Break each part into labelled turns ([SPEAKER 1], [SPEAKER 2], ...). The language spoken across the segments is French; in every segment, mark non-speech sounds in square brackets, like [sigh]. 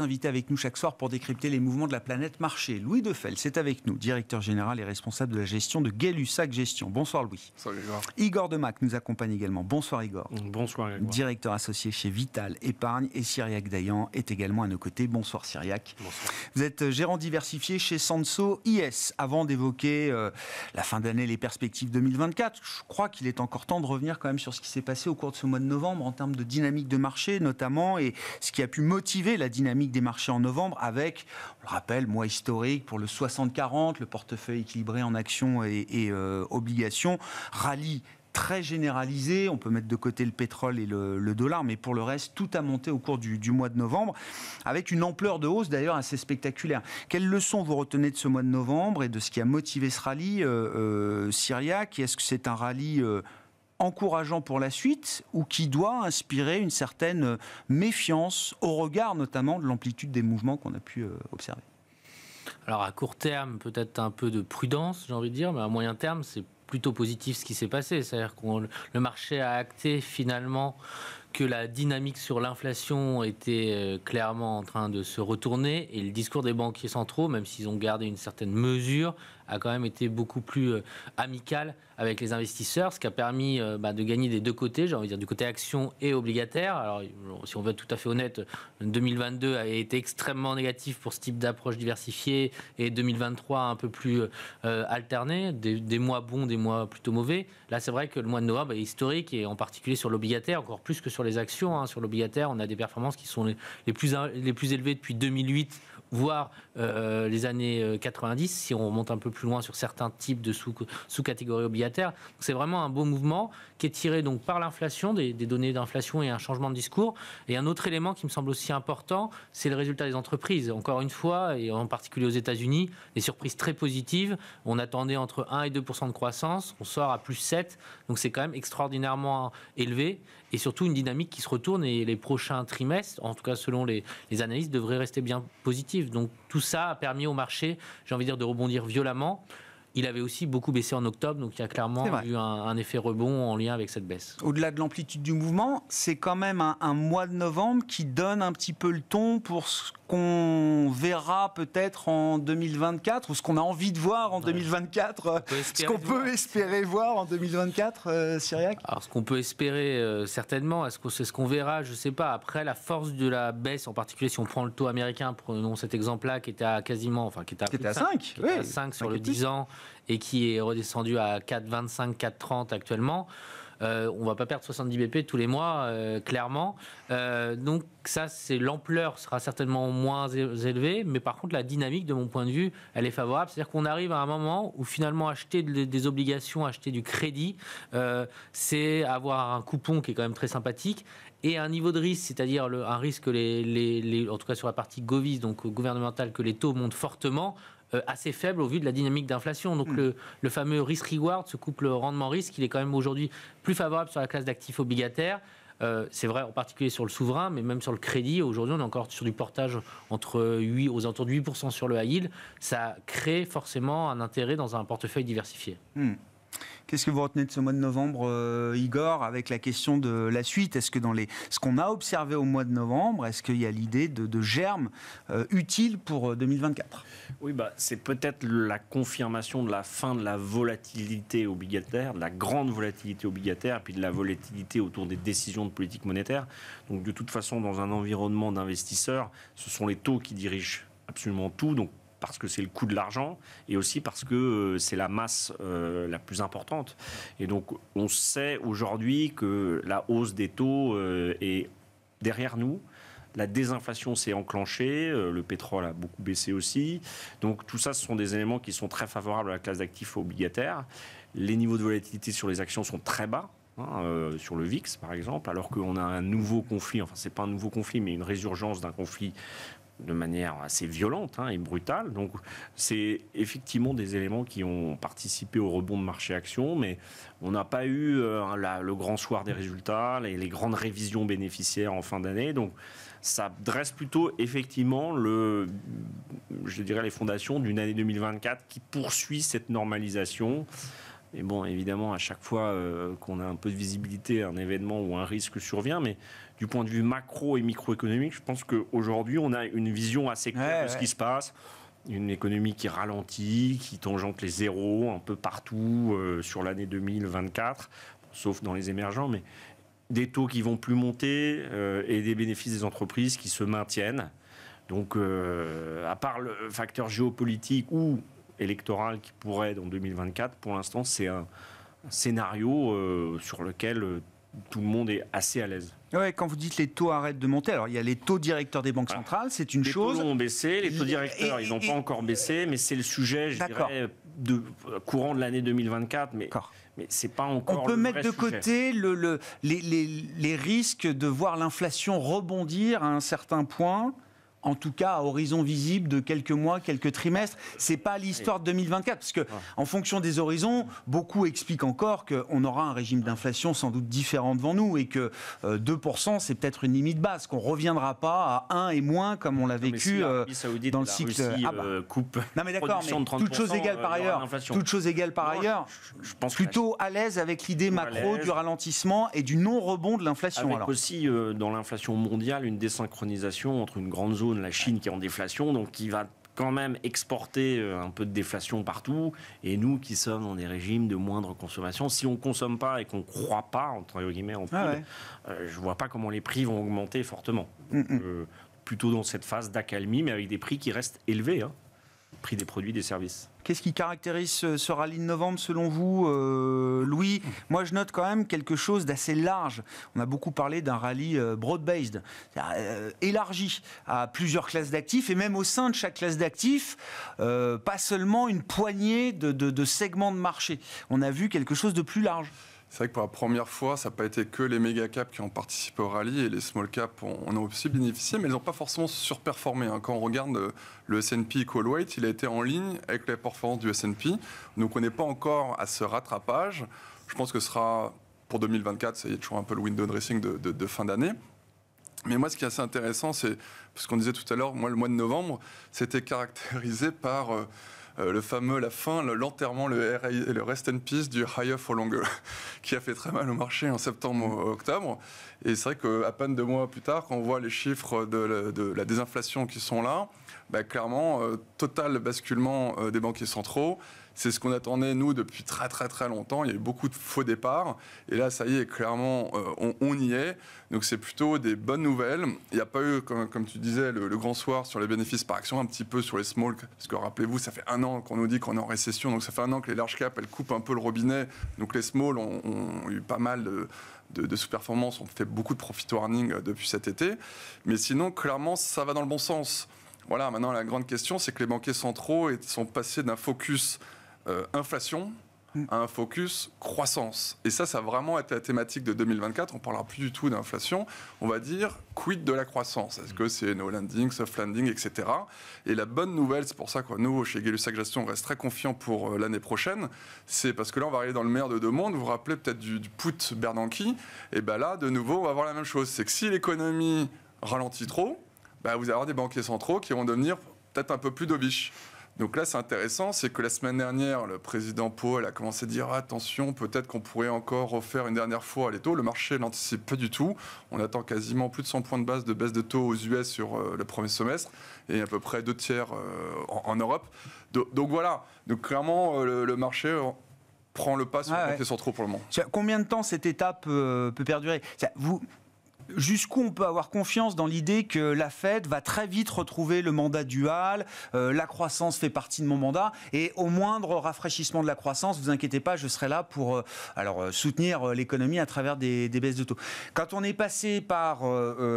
[SPEAKER 1] invité avec nous chaque soir pour décrypter les mouvements de la planète marché. Louis Defel, c'est avec nous, directeur général et responsable de la gestion de Gay-Lussac Gestion. Bonsoir Louis. Igor. De Demac nous accompagne également. Bonsoir Igor. Mm, bonsoir Igor. Directeur associé chez Vital Épargne et syriac Dayan est également à nos côtés. Bonsoir syriac Vous êtes euh, gérant diversifié chez Sanso IS. Avant d'évoquer euh, la fin d'année, les perspectives 2024, je crois qu'il est encore temps de revenir quand même sur ce qui s'est passé au cours de ce mois de novembre en termes de dynamique de marché notamment et ce qui a pu motiver la dynamique des marchés en novembre avec, on le rappelle, mois historique pour le 60-40, le portefeuille équilibré en actions et, euh, obligations, rallye très généralisé. On peut mettre de côté le pétrole et le, dollar, mais pour le reste, tout a monté au cours du, mois de novembre, avec une ampleur de hausse d'ailleurs assez spectaculaire. Quelles leçons vous retenez de ce mois de novembre et de ce qui a motivé ce rallye, euh, euh, Syriac Est-ce que c'est un rallye encourageant pour la suite ou qui doit inspirer une certaine euh, méfiance au regard notamment de l'amplitude des mouvements qu'on a pu euh, observer
[SPEAKER 2] Alors à court terme, peut-être un peu de prudence, j'ai envie de dire, mais à moyen terme, c'est plutôt positif ce qui s'est passé. C'est-à-dire que le marché a acté finalement que la dynamique sur l'inflation était euh, clairement en train de se retourner et le discours des banquiers centraux, même s'ils ont gardé une certaine mesure, a quand même été beaucoup plus euh, amical avec les investisseurs, ce qui a permis euh, bah, de gagner des deux côtés, j'ai envie de dire du côté action et obligataire. Alors, si on veut être tout à fait honnête, 2022 a été extrêmement négatif pour ce type d'approche diversifiée et 2023 un peu plus alterné, des, des, mois bons, des mois plutôt mauvais. Là, c'est vrai que le mois de novembre est historique et en particulier sur l'obligataire, encore plus que sur les actions, hein, sur l'obligataire, on a des performances qui sont les, plus, les plus élevées depuis 2008, voire euh, les années 90, euh, si on remonte un peu plus loin sur certains types de sous-catégories obligataires. C'est vraiment un beau mouvement qui est tiré donc par l'inflation, des, des, données d'inflation et un changement de discours. Et un autre élément qui me semble aussi important, c'est le résultat des entreprises. Encore une fois, et en particulier aux États-Unis, des surprises très positives. On attendait entre 1 et 2 de croissance, on sort à plus 7, donc c'est quand même extraordinairement hein, élevé et surtout une dynamique qui se retourne et les prochains trimestres, en tout cas selon les, analystes, devraient rester bien positifs. Donc tout ça a permis au marché, j'ai envie de dire, de rebondir violemment il avait aussi beaucoup baissé en octobre, donc il y a clairement eu un, effet rebond en lien avec cette baisse.
[SPEAKER 1] Au-delà de l'amplitude du mouvement, c'est quand même un, mois de novembre qui donne un petit peu le ton pour ce qu'on verra peut-être en 2024 ou ce qu'on a envie de voir en
[SPEAKER 2] 2024, euh, ce qu'on
[SPEAKER 1] peut espérer voir en 2024, euh, Syriac
[SPEAKER 2] Alors ce qu'on peut espérer euh, certainement, est-ce que c'est ce qu'on verra, je ne sais pas. Après, la force de la baisse, en particulier si on prend le taux américain, prenons cet exemple-là qui était à quasiment, enfin qui était à, 5, sur le 10 ans et qui est redescendu à 4,25, 4,30 actuellement. Euh, on va pas perdre 70 BP tous les mois, euh, clairement. Euh, donc ça, c'est l'ampleur sera certainement moins élevée, mais par contre la dynamique, de mon point de vue, elle est favorable. C'est-à-dire qu'on arrive à un moment où finalement acheter des obligations, acheter du crédit, euh, c'est avoir un coupon qui est quand même très sympathique et un niveau de risque, c'est-à-dire un risque les, en tout cas sur la partie govis, donc gouvernementale, que les taux montent fortement. Euh, assez faible au vu de la dynamique d'inflation. Donc mm. le, fameux risk-reward, ce couple rendement-risque, il est quand même aujourd'hui plus favorable sur la classe d'actifs obligataires. Euh, c'est vrai en particulier sur le souverain, mais même sur le crédit. Aujourd'hui, on est encore sur du portage entre 8, aux alentours de 8% sur le high yield. Ça crée forcément un intérêt dans un portefeuille diversifié.
[SPEAKER 1] Mm. Qu'est-ce que vous retenez de ce mois de novembre, euh, Igor, avec la question de la suite Est-ce que dans les, ce qu'on a observé au mois de novembre, est-ce qu'il y a l'idée de, germes euh, utiles pour 2024
[SPEAKER 3] euh, Oui, bah, c'est peut-être la confirmation de la fin de la volatilité obligataire, de la grande volatilité obligataire, puis de la volatilité autour des décisions de politique monétaire. Donc de toute façon, dans un environnement d'investisseurs, ce sont les taux qui dirigent absolument tout. Donc parce que c'est le coût de l'argent et aussi parce que euh, c'est la masse euh, la plus importante. Et donc, on sait aujourd'hui que la hausse des taux euh, est derrière nous. La désinflation s'est enclenchée, le pétrole a beaucoup baissé aussi. Donc tout ça, ce sont des éléments qui sont très favorables à la classe d'actifs obligataires. Les niveaux de volatilité sur les actions sont très bas, hein, sur le VIX par exemple, alors qu'on a un nouveau conflit, enfin c'est pas un nouveau conflit, mais une résurgence d'un conflit de manière assez violente hein, et brutale. Donc, c'est effectivement des éléments qui ont participé au rebond de marché action, mais on n'a pas eu euh, le grand soir des résultats, les, les grandes révisions bénéficiaires en fin d'année. Donc, ça dresse plutôt effectivement le, je dirais les fondations d'une année 2024 qui poursuit cette normalisation. Et bon, évidemment, à chaque fois euh, qu'on a un peu de visibilité, un événement ou un risque survient, mais du point de vue macro et microéconomique, je pense qu'aujourd'hui, on a une vision assez claire de ce qui se passe. Une économie qui ralentit, qui tangente les zéros un peu partout euh, sur l'année 2024, sauf dans les émergents, mais des taux qui vont plus monter euh, et des bénéfices des entreprises qui se maintiennent. Donc, à part le facteur géopolitique ou électorale qui pourrait dans en 2024, pour l'instant, c'est un scénario euh, sur lequel euh, tout le monde est assez à l'aise. Ouais, quand vous dites les taux arrêtent de monter, alors il y a les taux directeurs des banques centrales, c'est une chose. Les taux ont baissé, les taux directeurs, ils n'ont pas encore baissé, mais c'est le sujet, je dirais, de euh, courant de l'année 2024, mais mais c'est pas encore. On peut mettre de côté le,
[SPEAKER 1] les, les, risques de voir l'inflation rebondir à un certain point en tout cas à horizon visible de quelques mois, quelques trimestres. C'est pas l'histoire de 2024, parce que en fonction des horizons, beaucoup expliquent encore qu'on aura un régime d'inflation sans doute différent devant nous et que 2%, euh, c'est peut-être une limite basse, qu'on reviendra pas à 1 et moins comme on l'a vécu euh, dans le cycle. Ah euh, bah. coupe non mais d'accord, toute chose égale par ailleurs. Toutes chose égale par ailleurs. Je, pense plutôt à l'aise avec l'idée macro du ralentissement et du non rebond de l'inflation. Avec
[SPEAKER 3] aussi dans l'inflation mondiale une désynchronisation entre une grande zone la Chine qui est en déflation, donc qui va quand même exporter euh, un peu de déflation partout, et nous qui sommes dans des régimes de moindre consommation, si on consomme pas et qu'on croit pas, entre guillemets, en ah euh, je vois pas comment les prix vont augmenter fortement. Mm, mm. Euh, plutôt dans cette phase d'accalmie, mais avec des prix qui restent élevés. Hein prix des produits, des services. Qu'est-ce qui caractérise
[SPEAKER 1] ce, rallye de novembre selon vous, euh, Louis Moi, je note quand même quelque chose d'assez large. On a beaucoup parlé d'un rallye euh, broad-based, euh, élargi à plusieurs classes d'actifs et même au sein de chaque classe d'actifs, pas seulement une poignée de segments de marché. On a vu quelque chose de plus large. C'est vrai que pour la première fois, ça n'a pas
[SPEAKER 4] été que les méga caps qui ont participé au rallye et les small caps en ont aussi bénéficié, mais ils n'ont pas forcément surperformé. Hein. Quand on regarde euh, le S&P Equal Weight, il a été en ligne avec les performances du S&P. Donc on n'est pas encore à ce rattrapage. Je pense que ce sera pour 2024, ça y est toujours un peu le window dressing de, fin d'année. Mais moi, ce qui est assez intéressant, c'est ce qu'on disait tout à l'heure, moi, le mois de novembre, c'était caractérisé par... Euh, euh, le fameux, la fin, l'enterrement, le, rest and peace du Higher for Longer, [laughs] qui a fait très mal au marché en septembre-octobre. Mm. Et c'est vrai qu'à peine deux mois plus tard, quand on voit les chiffres de la, désinflation qui sont là, bah, clairement, euh, total basculement euh, des banquiers centraux. C'est ce qu'on attendait, nous, depuis très, très, très longtemps. Il y a eu beaucoup de faux départs. Et là, ça y est, clairement, euh, on, y est. Donc, c'est plutôt des bonnes nouvelles. Il n'y a pas eu, comme, tu disais, le, grand soir sur les bénéfices par action, un petit peu sur les smalls. Parce que rappelez-vous, ça fait un an qu'on nous dit qu'on est en récession. Donc, ça fait un an que les large caps, elles coupent un peu le robinet. Donc, les smalls ont, eu pas mal de sous-performance. On fait beaucoup de profit warning euh, depuis cet été. Mais sinon, clairement, ça va dans le bon sens. Voilà, maintenant la grande question, c'est que les banquiers centraux sont passés d'un focus euh, inflation mm. un focus croissance. Et ça, ça a vraiment été la thématique de 2024. On parlera plus du tout d'inflation. On va dire quid de la croissance. Est-ce mm. que c'est no landing, soft landing, etc. Et la bonne nouvelle, c'est pour ça que nous, chez Gay-Lussac Gestion, on reste très confiants pour euh, l'année prochaine. C'est parce que là, on va arriver dans le meilleur de deux mondes. Vous vous rappelez peut-être du, put Bernanke. Et bien là, de nouveau, on va voir la même chose. C'est que si l'économie ralentit trop, ben vous allez avoir des banquiers centraux qui vont devenir peut-être un peu plus dovish. Donc là, c'est intéressant, c'est que la semaine dernière, le président Powell a commencé à dire attention, peut-être qu'on pourrait encore refaire une dernière fois les taux. Le marché l'anticipe pas du tout. On attend quasiment plus de 100 points de base de baisse de taux aux US sur euh, le premier semestre et à peu près deux tiers euh, en, Europe. Donc, voilà. Donc clairement,
[SPEAKER 1] euh, le marché prend le pas sur ah ouais.
[SPEAKER 4] le trop pour le moment.
[SPEAKER 1] Combien de temps cette étape peut perdurer vous, jusqu'où on peut avoir confiance dans l'idée que la Fed va très vite retrouver le mandat dual, euh, la croissance fait partie de mon mandat, et au moindre rafraîchissement de la croissance, vous inquiétez pas, je serai là pour euh, alors, euh, soutenir l'économie à travers des, baisses de taux. Quand on est passé par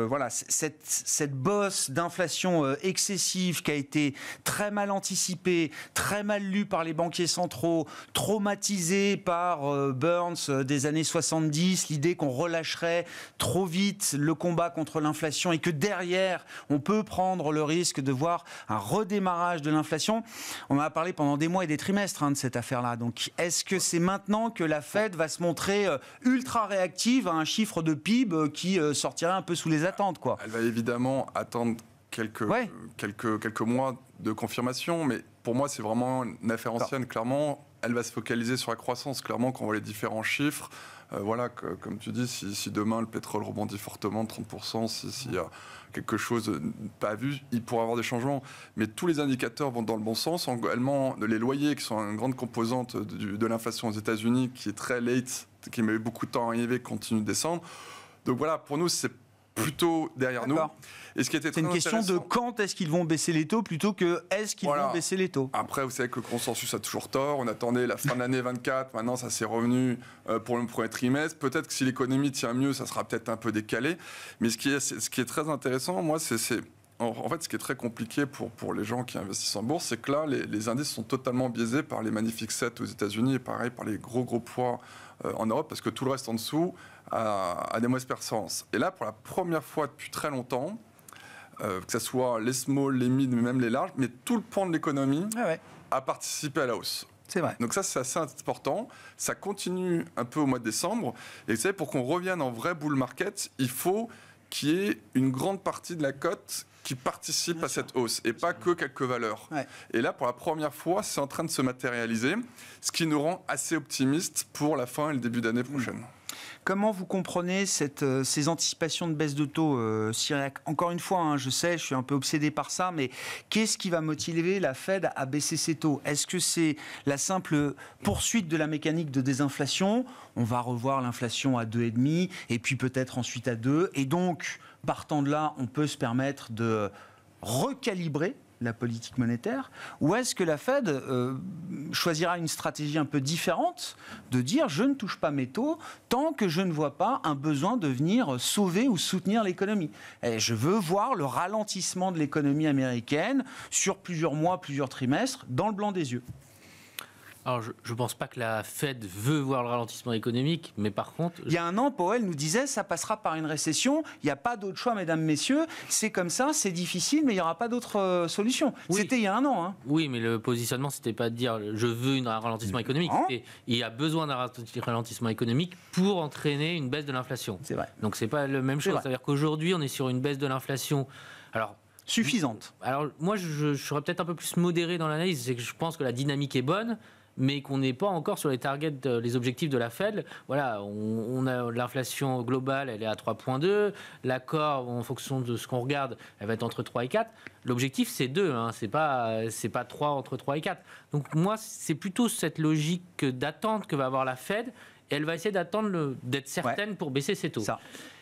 [SPEAKER 1] voilà, cette, cette bosse d'inflation excessive qui a été très mal anticipée, très mal lue par les banquiers centraux, traumatisée par Burns des années 70, l'idée qu'on relâcherait trop vite le combat contre l'inflation et que derrière, on peut prendre le risque de voir un redémarrage de l'inflation. On en a parlé pendant des mois et des trimestres hein, de cette affaire-là. Donc, est-ce que c'est maintenant que la Fed va se montrer euh, ultra réactive à un chiffre de PIB euh, qui euh, sortirait un peu sous les attentes quoi Elle va évidemment attendre quelques,
[SPEAKER 4] quelques, quelques mois de confirmation, mais pour moi, c'est vraiment une affaire ancienne, clairement. Elle va se focaliser sur la croissance, clairement, quand on voit les différents chiffres. Euh, voilà, comme tu dis, si, demain le pétrole rebondit fortement 30%, s'il y a quelque chose pas vu, il pourrait y avoir des changements. Mais tous les indicateurs vont dans le bon sens. Également, les loyers, qui sont une grande composante de l'inflation aux États-Unis, qui est très late, qui met beaucoup de temps à arriver, continue de descendre. Donc voilà, pour nous, c'est plutôt derrière nous. Et ce qui était c'est une question de
[SPEAKER 1] quand est-ce qu'ils vont baisser les taux plutôt que est-ce qu'ils vont
[SPEAKER 4] baisser les taux. Après, vous savez que le consensus a toujours tort. On attendait la fin de l'année 24. Maintenant, ça s'est revenu euh, pour le premier trimestre. Peut-être que si l'économie tient mieux, ça sera peut-être un peu décalé. Mais ce qui est, ce qui est très intéressant, moi, c'est en fait, ce qui est très compliqué pour, pour les gens qui investissent en bourse, c'est que là, les, indices sont totalement biaisés par les magnifiques 7 aux États-Unis et pareil par les gros gros poids euh, en Europe, parce que tout le reste en dessous à, à des mauvaises performances. Et là, pour la première fois depuis très longtemps, euh, que ce soit les small, les mid, mais même les larges, mais tout le pan de l'économie ah a participé à la hausse. C'est vrai. Donc ça, c'est assez important. Ça continue un peu au mois de décembre. Et vous savez, pour qu'on revienne en vrai bull market, il faut qu'il y ait une grande partie de la cote qui participe à cette hausse et pas que quelques valeurs. Et là, pour la première fois, c'est en train de se matérialiser, ce qui nous rend assez optimistes pour la fin et le début d'année prochaine. Mmh.
[SPEAKER 1] Comment vous comprenez euh, ces anticipations de baisse de taux, euh, Encore une fois, hein, je sais, je suis un peu obsédé par ça, mais qu'est-ce qui va motiver la Fed à baisser ses taux Est-ce que c'est la simple poursuite de la mécanique de désinflation On va revoir l'inflation à 2,5 et puis peut-être ensuite à 2. Et donc, partant de là, on peut se permettre de recalibrer la politique monétaire Ou est-ce que la Fed euh, choisira une stratégie un peu différente de dire je ne touche pas mes taux tant que je ne vois pas un besoin de venir sauver ou soutenir l'économie Et Je veux voir le ralentissement de l'économie américaine sur plusieurs mois, plusieurs trimestres, dans le blanc des yeux.
[SPEAKER 2] Alors, je ne pense pas que la Fed veut voir le ralentissement économique, mais par contre... Il y a un an, Powell nous
[SPEAKER 1] disait, ça passera par une récession, il n'y a pas d'autre choix, mesdames, messieurs, c'est comme ça, c'est difficile, mais il n'y aura pas d'autre euh, solution. C'était il y a un an. Hein.
[SPEAKER 2] Oui, mais le positionnement, c'était pas de dire, je veux un ralentissement économique, Et il y a besoin d'un ralentissement économique pour entraîner une baisse de l'inflation. C'est vrai. Donc, c'est pas la même chose. C'est-à-dire qu'aujourd'hui, on est sur une baisse de l'inflation. Alors, suffisante. Alors moi, je, je serais peut-être un peu plus modéré dans l'analyse, c'est que je pense que la dynamique est bonne mais qu'on n'est pas encore sur les targets, euh, les objectifs de la Fed. Voilà, on, a l'inflation globale, elle est à 3,2. L'accord, en fonction de ce qu'on regarde, elle va être entre 3 et 4. L'objectif, c'est 2, hein, c'est pas, c'est pas 3 entre 3 et 4. Donc, moi, c'est plutôt cette logique d'attente que va avoir la Fed. elle va essayer d'attendre d'être certaine pour baisser ses taux.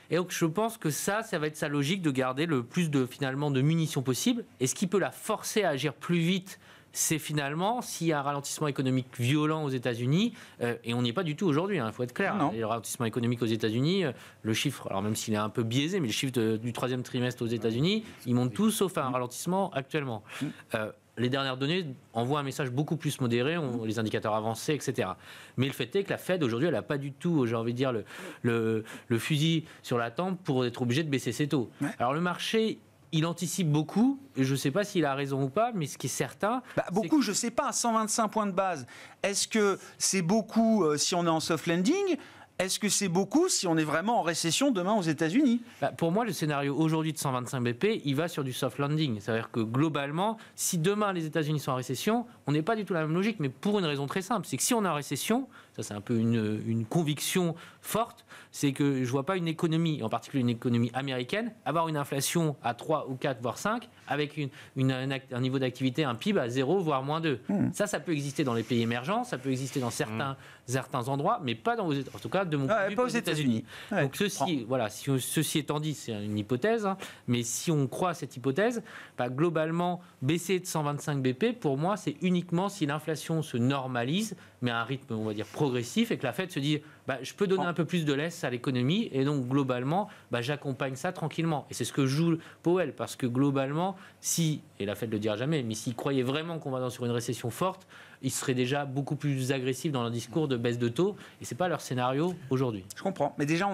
[SPEAKER 2] Et donc je pense que ça, ça va être sa logique de garder le plus de finalement de munitions possible. Et ce qui peut la forcer à agir plus vite c'est finalement s'il y a un ralentissement économique violent aux États-Unis, euh, et on n'y est pas du tout aujourd'hui, il hein, faut être clair. Le ralentissement économique aux États-Unis, euh, le chiffre, alors même s'il est un peu biaisé, mais le chiffre du troisième trimestre aux États-Unis, ils monte tout sauf à un mm. ralentissement actuellement. Mm. Euh, les dernières données envoient un message beaucoup plus modéré, mm. les indicateurs avancés, etc. Mais le fait est que la Fed, aujourd'hui, elle n'a pas du tout, j'ai envie de dire, le, fusil sur la tempe pour être obligée de baisser ses taux. Alors le marché, il anticipe beaucoup. Je ne sais pas s'il a raison ou pas, mais ce qui est certain. Bah, beaucoup, je ne sais pas. 125 points de base.
[SPEAKER 1] Est-ce que c'est beaucoup euh, si on est en soft landing est-ce que c'est beaucoup si on est vraiment
[SPEAKER 2] en récession demain aux États-Unis bah, Pour moi, le scénario aujourd'hui de 125 BP, il va sur du soft landing. C'est-à-dire que globalement, si demain les États-Unis sont en récession, on n'est pas du tout la même logique, mais pour une raison très simple c'est que si on est en récession, ça c'est un peu une, conviction forte, c'est que je vois pas une économie, en particulier une économie américaine, avoir une inflation à 3 ou 4, voire 5, avec une, un, niveau d'activité, un PIB à 0, voire moins 2. Hmm. Ça, ça peut exister dans les pays émergents, ça peut exister dans certains, hmm. certains endroits, mais pas dans vos En tout cas, de mon ah, pas aux États-Unis. Donc ceci, voilà, si, ceci étant dit, c'est une hypothèse, hein, mais si on croit cette hypothèse, bah, globalement, baisser de 125 BP, pour moi, c'est uniquement si l'inflation se normalise mais à un rythme, on va dire, progressif, et que la Fed se dit, bah, je peux donner un peu plus de laisse à l'économie, et donc globalement, bah, j'accompagne ça tranquillement. Et c'est ce que joue Powell, parce que globalement, si, et la Fed ne le dira jamais, mais s'il croyait vraiment qu'on va dans sur une récession forte, ils seraient déjà beaucoup plus agressifs dans leur discours de baisse de taux. Et c'est pas leur scénario aujourd'hui. Je comprends. Mais déjà,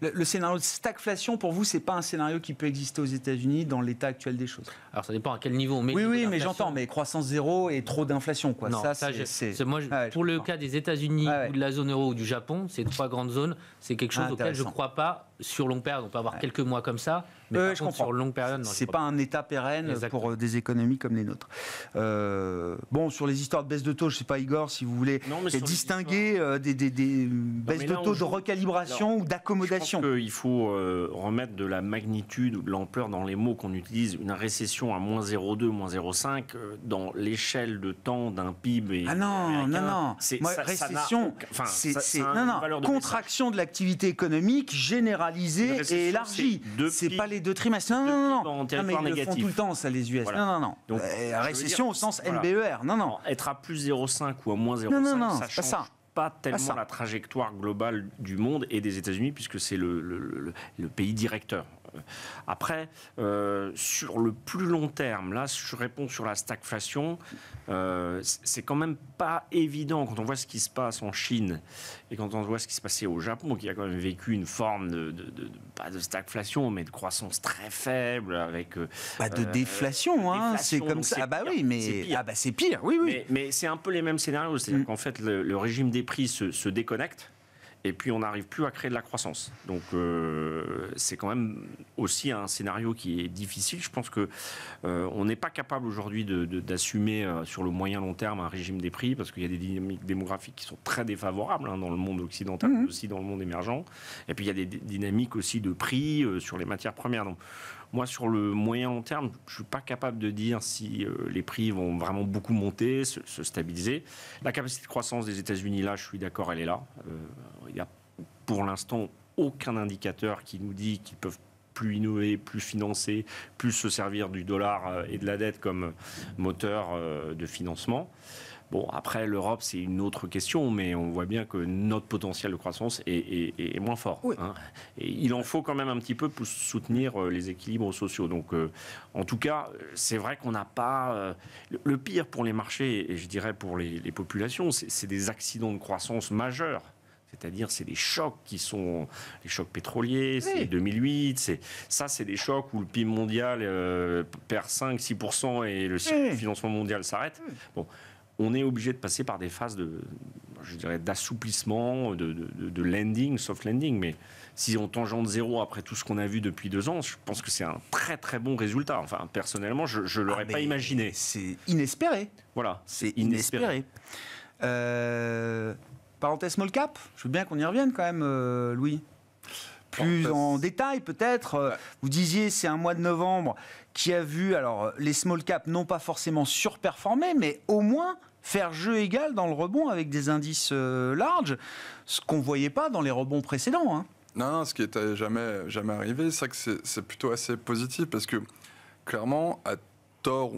[SPEAKER 1] le, scénario de stagflation, pour vous, c'est pas un scénario qui peut exister aux États-Unis dans l'état actuel des choses. Alors
[SPEAKER 2] ça dépend à quel niveau on Oui, oui, mais j'entends.
[SPEAKER 1] Mais croissance zéro et trop d'inflation, quoi. ça, c'est.
[SPEAKER 2] pour le cas des États-Unis ou de la zone euro ou du Japon, ces trois grandes zones, c'est quelque chose auquel je ne crois pas sur longue période. On peut avoir quelques mois comme ça, mais par je contre, sur longue période, C'est pas un état pérenne
[SPEAKER 1] pour euh, des économies comme les nôtres. Euh, bon, sur les histoires de baisse de taux, je sais pas, Igor, si vous voulez distinguer euh, des, des, des baisses de taux de recalibration
[SPEAKER 3] ou d'accommodation. Il faut remettre de la magnitude ou de l'ampleur dans les mots qu'on utilise. Une récession à moins 0,2, moins 0,5, dans l'échelle de temps d'un PIB. ah non, non, non. C'est récession, c'est non, non, contraction
[SPEAKER 1] de l'activité économique générale et élargi. C'est pas les deux trimestres. Non, non, non. non. mais ils négatif. tout le temps, ça,
[SPEAKER 3] les US. Non, non, non. Donc, euh, récession au sens NBER. Non, non. Être à plus 0,5 ou à moins 0,5, ça change. Pas pas tellement la trajectoire globale du monde et des États-Unis, puisque c'est le pays directeur. Après, euh, sur le plus long terme, là, je réponds sur la stagflation, euh, c'est quand même pas évident quand on voit ce qui se passe en Chine et quand on voit ce qui se passait au Japon, qui a quand même vécu une forme de, de, pas de stagflation, mais de croissance très faible avec pas euh, bah, de déflation, hein, c'est comme ça. Ah bah oui, mais ah bah c'est pire, oui oui. Mais, c'est un peu les mêmes scénarios, c'est-à-dire mm. qu'en fait le, régime des prix se déconnecte et puis on n'arrive plus à créer de la croissance. Donc euh, c'est quand même aussi un scénario qui est difficile. Je pense que euh, on n'est pas capable aujourd'hui d'assumer euh, sur le moyen long terme un régime des prix parce qu'il y a des dynamiques démographiques qui sont très défavorables hein, dans le monde occidental, mmh. mais aussi dans le monde émergent. Et puis il y a des dynamiques aussi de prix sur les matières premières. Donc moi, sur le moyen long terme, je ne suis pas capable de dire si euh, les prix vont vraiment beaucoup monter, se, se stabiliser. La capacité de croissance des États-Unis, là, je suis d'accord, elle est là. Euh, il n'y a pour l'instant aucun indicateur qui nous dit qu'ils peuvent plus innover, plus financer, plus se servir du dollar euh, et de la dette comme moteur de financement. Bon, après, l'Europe, c'est une autre question, mais on voit bien que notre potentiel de croissance est, moins fort. Oui. Hein. Et il en faut quand même un petit peu pour soutenir euh, les équilibres sociaux. Donc, euh, en tout cas, c'est vrai qu'on n'a pas... Euh, le pire pour les marchés, et je dirais pour les, populations, c'est des accidents de croissance majeurs. C'est-à-dire, c'est des chocs qui sont les chocs pétroliers, c'est 2008, ça, c'est des chocs où le PIB mondial perd 5-6% et le financement mondial s'arrête. Bon, on est obligé de passer par des phases de, je dirais, d'assouplissement, de, lending, landing, soft landing. Mais si on tangente zéro après tout ce qu'on a vu depuis deux ans, je pense que c'est un très très bon résultat. Enfin, personnellement, je ne l'aurais ah, pas imaginé. C'est inespéré. Voilà. C'est inespéré.
[SPEAKER 1] Euh, parenthèse small cap, je veux bien qu'on y revienne quand même, euh, Louis plus en, détail peut-être. Euh, vous disiez c'est un mois de novembre qui a vu alors les small cap n'ont pas forcément surperformé, mais au moins faire jeu égal dans le rebond avec des indices euh, larges, ce qu'on ne voyait pas dans les rebonds précédents. Hein. Non, ce qui
[SPEAKER 4] n'était jamais, jamais arrivé, c'est que c'est plutôt assez positif parce que clairement, à tort,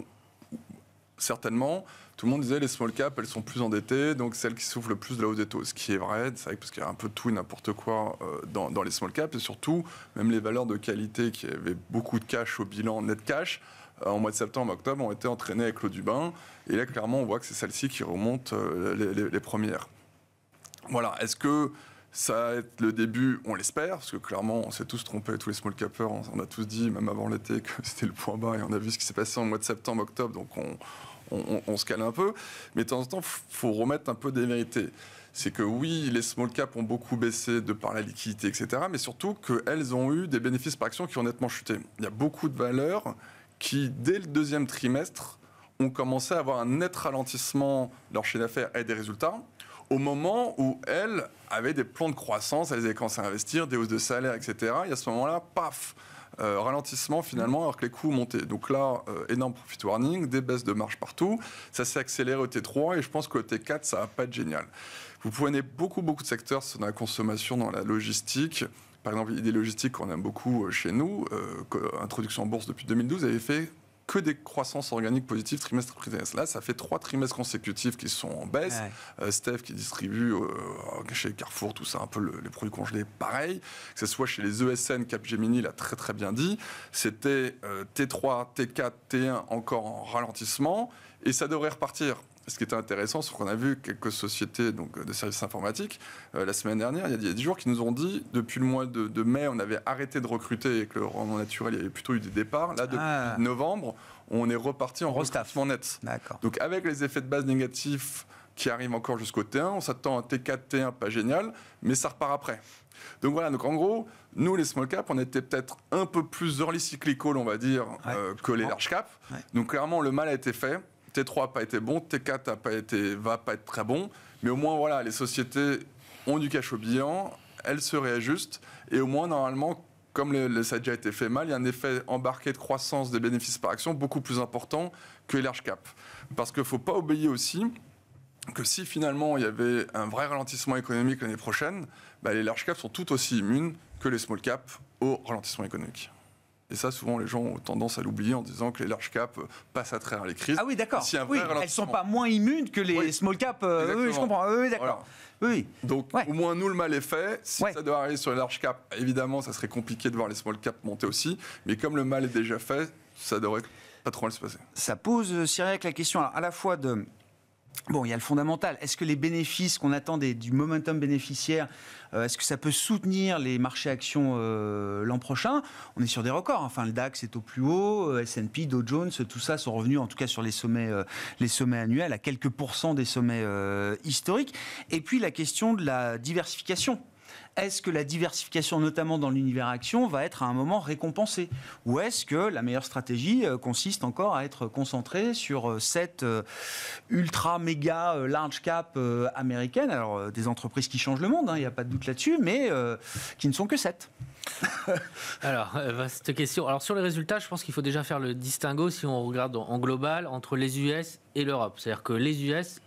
[SPEAKER 4] certainement, tout le monde disait les small caps, elles sont plus endettées, donc celles qui souffrent le plus de la hausse des taux. Ce qui est vrai, c'est vrai parce qu'il y a un peu tout et n'importe quoi euh, dans, dans, les small caps, et surtout, même les valeurs de qualité qui avaient beaucoup de cash au bilan net cash, euh, en mois de septembre, octobre, ont été entraînés avec l'eau du bain. Et là, clairement, on voit que c'est celle-ci qui remonte euh, les, premières. Voilà. Est-ce que ça va être le début, on l'espère, parce que clairement, on s'est tous trompés, tous les small capers, on a tous dit, même avant l'été, que [laughs] c'était le point bas, et on a vu ce qui s'est passé en mois de septembre, octobre, donc on, se cale un peu. Mais de temps en temps, faut remettre un peu des vérités. C'est que oui, les small caps ont beaucoup baissé de par la liquidité, etc., mais surtout qu'elles ont eu des bénéfices par action qui ont nettement chuté. Il y a beaucoup de valeurs qui, dès le deuxième trimestre, ont commencé à avoir un net ralentissement de leur chiffre d'affaires et des résultats, au moment où elles avaient des plans de croissance, elles avaient commencé à investir, des hausses de salaire, etc. Et à ce moment-là, paf, euh, ralentissement finalement alors que les coûts montaient. Donc là, euh, énorme profit warning, des baisses de marge partout. Ça s'est accéléré au T3 et je pense qu'au T4, ça va pas être génial. Vous prenez beaucoup, beaucoup de secteurs, dans la consommation, dans la logistique, par exemple, l'idée Logistique, qu'on aime beaucoup euh, chez nous, euh, introduction en bourse depuis 2012, avait fait que des croissances organiques positives trimestre après trimestre. Là, ça fait trois trimestres consécutifs qui sont en baisse. Euh, Steph qui distribue chez Carrefour, tout ça, un peu les produits congelés, pareil. Que ce soit chez les ESN, Capgemini l'a très très bien dit. C'était T3, T4, T1 encore en ralentissement. Et ça devrait repartir ce qui était intéressant, c'est qu'on a vu quelques sociétés donc, de services informatiques euh, la semaine dernière, il y a 10 jours, qui nous ont dit depuis le mois de, mai, on avait arrêté de recruter et que le rendement naturel, il y avait plutôt eu des départs. Là, depuis ah. novembre, on est reparti en recrutement net. Donc, avec les effets de base négatifs qui arrivent encore jusqu'au T1, on s'attend à un T4, T1 pas génial, mais ça repart après. Donc voilà, donc en gros, nous les small cap, on était peut-être un peu plus early cyclical, on va dire, euh, que les large cap. Donc clairement, le mal a été fait. T3 n'a pas été bon, T4 n'a pas été, va pas être très bon, mais au moins, voilà, les sociétés ont du cash au bilan, elles se réajustent, et au moins, normalement, comme le, ça a déjà été fait mal, il y a un effet embarqué de croissance des bénéfices par action beaucoup plus important que les large caps. Parce qu'il ne faut pas oublier aussi que si finalement il y avait un vrai ralentissement économique l'année prochaine, bah, les large caps sont tout aussi immunes que les small caps au ralentissement économique. Et ça, souvent, les gens ont tendance à l'oublier en disant que les large caps euh, passent à travers les crises. Ah oui, d'accord. Si elles ne sont pas moins immunes que les
[SPEAKER 1] small caps. Euh, oui, je comprends. Oui, d'accord.
[SPEAKER 4] Oui. Donc, au moins, nous, le mal est fait. Si ça doit arriver sur les large caps, évidemment, ça serait compliqué de voir les small caps monter aussi. Mais comme le mal est déjà fait, ça devrait pas trop mal se
[SPEAKER 1] passer. Ça pose, euh, Cyriac, la question à la fois de Bon, il y a le fondamental. Est-ce que les bénéfices qu'on attend du momentum bénéficiaire, euh, est-ce que ça peut soutenir les marchés actions euh, l'an prochain On est sur des records. Hein. Enfin, le DAX est au plus haut, euh, S&P, Dow Jones, tout ça sont revenus, en tout cas sur les sommets, les sommets annuels, à quelques pourcents des sommets historiques. Et puis la question de la diversification est-ce que la diversification, notamment dans l'univers action, va être à un moment récompensée Ou est-ce que la meilleure stratégie euh, consiste encore à être concentrée sur euh, cette euh, ultra méga large cap américaine Alors, des entreprises qui changent le monde, hein, il n'y a pas de doute là-dessus, mais qui ne sont que sept.
[SPEAKER 2] [laughs] Alors, vaste question. Alors, sur les résultats, je pense qu'il faut déjà faire le distinguo, si on regarde en global, entre les US et l'Europe. C'est-à-dire que les US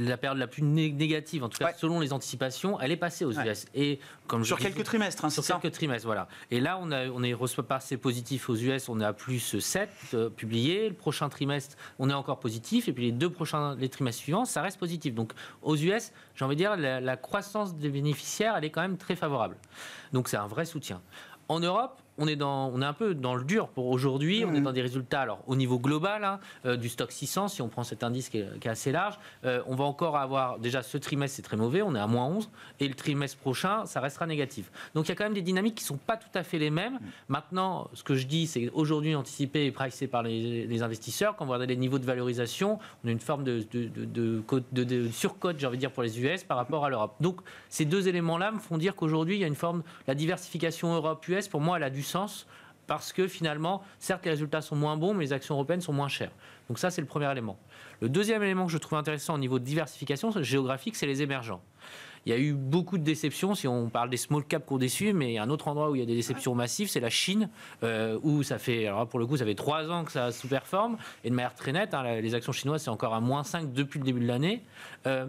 [SPEAKER 2] la période la plus négative, en tout cas selon les anticipations, elle est passée aux US. Et comme sur quelques trimestres, hein, sur quelques trimestres, voilà. Et là, on, a, on est reçu ces positif aux US, on est à plus 7 euh, publié. Le prochain trimestre, on est encore positif. Et puis les deux prochains, les trimestres suivants, ça reste positif. Donc aux US, j'ai envie de dire, la, la croissance des bénéficiaires, elle est quand même très favorable. Donc c'est un vrai soutien. En Europe, on est, dans, on est un peu dans le dur pour aujourd'hui. On est mm. dans des résultats, alors au niveau global, hein, euh, du stock 600, si on prend cet indice qui est, assez large, euh, on va encore avoir, déjà ce trimestre c'est très mauvais, on est à moins 11, et le trimestre prochain, ça restera négatif. Donc il y a quand même des dynamiques qui sont pas tout à fait les mêmes. Mm. Maintenant, ce que je dis, c'est aujourd'hui anticipé et pricé par les, investisseurs. Quand on regarde les niveaux de valorisation, on a une forme de, de, de, de surcote, j'ai envie de dire, pour les US par rapport à l'Europe. Donc ces deux éléments-là me font dire qu'aujourd'hui, il y a une forme, la diversification Europe-US, pour moi, elle a du sens parce que finalement, certes, les résultats sont moins bons, mais les actions européennes sont moins chères. Donc ça, c'est le premier élément. Le deuxième élément que je trouve intéressant au niveau de diversification géographique, c'est les émergents. Il y a eu beaucoup de déceptions, si on parle des small caps qu'on déçu, mais un autre endroit où il y a des déceptions massives, c'est la Chine, euh, où ça fait, alors pour le coup, ça fait trois ans que ça sous-performe, et de manière très nette, hein, les actions chinoises, c'est encore à moins 5 depuis le début de l'année. Euh,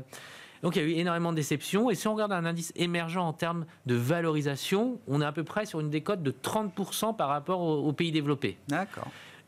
[SPEAKER 2] donc il y a eu énormément de déceptions. Et si on regarde un indice émergent en termes de valorisation, on est à peu près sur une décote de 30% par rapport aux, aux pays développés. D'accord.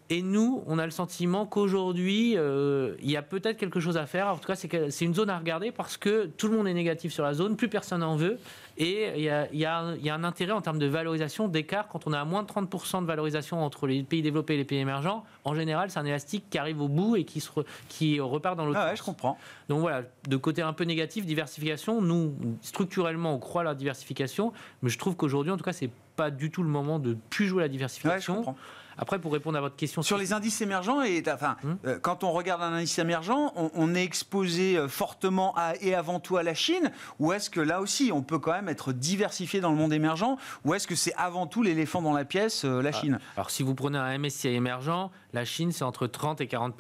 [SPEAKER 2] Et nous, on a le sentiment qu'aujourd'hui, euh, il y a peut-être quelque chose à faire. En tout cas, c'est une zone à regarder parce que tout le monde est négatif sur la zone, plus personne n'en veut. Et il y, a, un intérêt en termes de valorisation d'écart. Quand on a à moins de 30% de valorisation entre les pays développés et les pays émergents, en général, c'est un élastique qui arrive au bout et qui, qui repart dans l'autre ah ouais, je comprends. Donc voilà, de côté un peu négatif, diversification. Nous, structurellement, on croit à la diversification. Mais je trouve qu'aujourd'hui, en tout cas, c'est pas du tout le moment de plus jouer à la diversification. Ouais, je comprends. Après, pour répondre à votre question sur les indices émergents, et
[SPEAKER 1] enfin, hmm euh, quand on regarde un indice émergent, on, est exposé euh, fortement à, et avant tout à la Chine, ou est-ce que là aussi, on peut quand même être diversifié dans le monde émergent, ou est-ce que c'est avant tout l'éléphant dans la pièce, euh, la ah, Chine
[SPEAKER 2] Alors, si vous prenez un MSCI émergent, la Chine, c'est entre 30 et 40